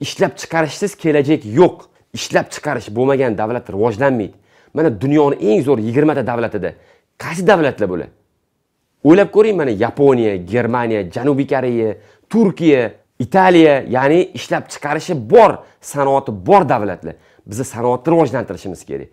ishlab chiqarishsiz kelajak yo'q ishlab chiqarish bo'lmagan davlat rivojlanmaydi mana dunyoni eng zo'r yigirmata davlatida qaysi davlatlar bular o'ylab ko'ring mana yaponiya germaniya janubiy koreya turkiya italiya ya'ni ishlab chiqarishi bor sanoati bor davlatlar biza sanoatni rivojlantirishimiz kerak